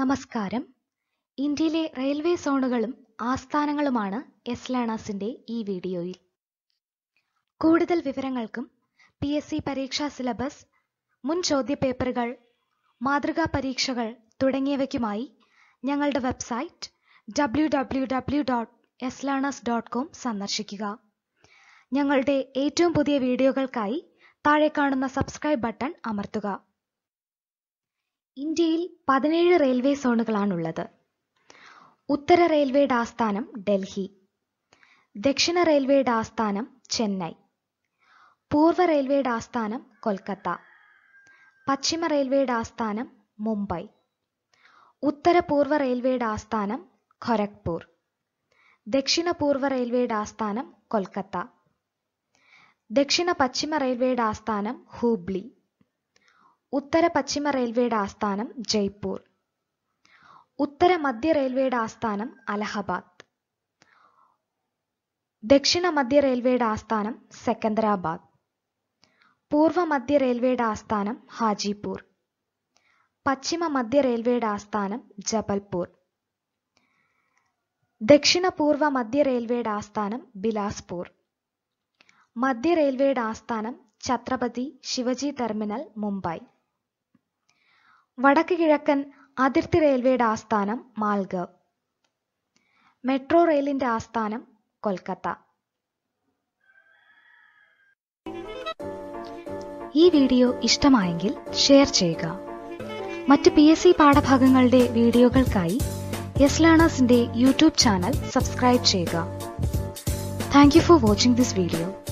നമസ്കാരം ഇന്ത്യയിലെ railway സോണുകളും ആസ്ഥാനങ്ങളുമാണ് S ലേണേഴ്സിന്റെ ഈ വീഡിയോയിൽ കൂടുതൽ വിവരങ്ങൾക്കും പി എസ് സി പരീക്ഷാ സിലബസ് മുൻ ചോദ്യപേപ്പറുകൾ മാതൃകാ പരീക്ഷകൾ തുടങ്ങിയവയ്ക്കുമായി ഞങ്ങളുടെ website W dot S learners dot com സന്ദർശിക്കുക ഞങ്ങളുടെ ഏറ്റവും പുതിയ വീഡിയോകൾക്കായി താഴെ കാണുന്ന സബ്സ്ക്രൈബ് ബട്ടൺ അമർത്തുക ഇന്ത്യയിൽ പതിനേഴ് റെയിൽവേ സോണുകളാണുള്ളത് ഉത്തര റെയിൽവേയുടെ ആസ്ഥാനം ഡൽഹി ദക്ഷിണ റെയിൽവേയുടെ ആസ്ഥാനം ചെന്നൈ പൂർവ റെയിൽവേയുടെ ആസ്ഥാനം കൊൽക്കത്ത പശ്ചിമ റെയിൽവേയുടെ ആസ്ഥാനം മുംബൈ ഉത്തര പൂർവ റെയിൽവേയുടെ ആസ്ഥാനം ഖൊരഗ്പൂർ ദക്ഷിണ പൂർവ റെയിൽവേയുടെ ആസ്ഥാനം കൊൽക്കത്ത ദക്ഷിണ പശ്ചിമ റെയിൽവേയുടെ ആസ്ഥാനം ഹൂബ്ലി ഉത്തര പശ്ചിമ റെയിൽവേയുടെ ആസ്ഥാനം ജയ്പൂർ ഉത്തര മധ്യ റെയിൽവേയുടെ ആസ്ഥാനം അലഹബാദ് ദക്ഷിണ മധ്യ റെയിൽവേയുടെ ആസ്ഥാനം സെക്കന്ദരാബാദ് പൂർവ മധ്യ റെയിൽവേയുടെ ആസ്ഥാനം ഹാജിപൂർ പശ്ചിമ മധ്യ റെയിൽവേയുടെ ആസ്ഥാനം ജബൽപൂർ ദക്ഷിണ പൂർവ മധ്യ റെയിൽവേയുടെ ആസ്ഥാനം ബിലാസ്പൂർ മധ്യ റെയിൽവേയുടെ ആസ്ഥാനം ഛത്രപതി ശിവജി ടെർമിനൽ മുംബൈ വടക്ക് കിഴക്കൻ അതിർത്തി റെയിൽവേയുടെ ആസ്ഥാനം മാൽഗവ് മെട്രോ റെയിലിന്റെ ആസ്ഥാനം കൊൽക്കത്ത ഈ വീഡിയോ ഇഷ്ടമായെങ്കിൽ ഷെയർ ചെയ്യുക മറ്റ് പി എസ് സി പാഠഭാഗങ്ങളുടെ വീഡിയോകൾക്കായി യെസ് ലേണേഴ്സിന്റെ യൂട്യൂബ് ചാനൽ സബ്സ്ക്രൈബ് ചെയ്യുക thank you for watching this video